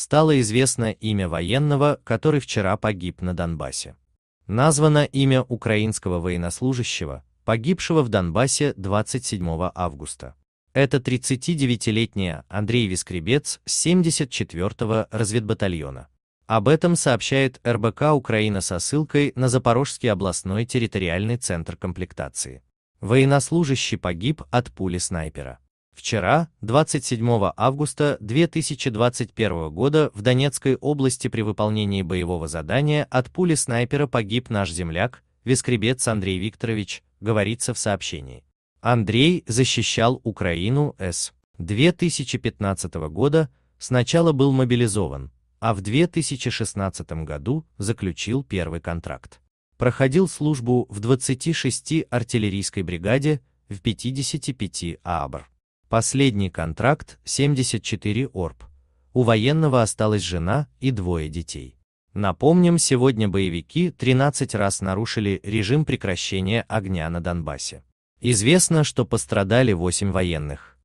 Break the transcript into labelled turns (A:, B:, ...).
A: стало известно имя военного, который вчера погиб на Донбассе. Названо имя украинского военнослужащего, погибшего в Донбассе 27 августа. Это 39 летний Андрей Вискребец с 74-го разведбатальона. Об этом сообщает РБК Украина со ссылкой на Запорожский областной территориальный центр комплектации. Военнослужащий погиб от пули снайпера. Вчера, 27 августа 2021 года, в Донецкой области при выполнении боевого задания от пули снайпера погиб наш земляк, вискребец Андрей Викторович, говорится в сообщении. Андрей защищал Украину с 2015 года, сначала был мобилизован, а в 2016 году заключил первый контракт. Проходил службу в 26 артиллерийской бригаде в 55 абр. Последний контракт 74 орб. У военного осталась жена и двое детей. Напомним, сегодня боевики 13 раз нарушили режим прекращения огня на Донбассе. Известно, что пострадали 8 военных.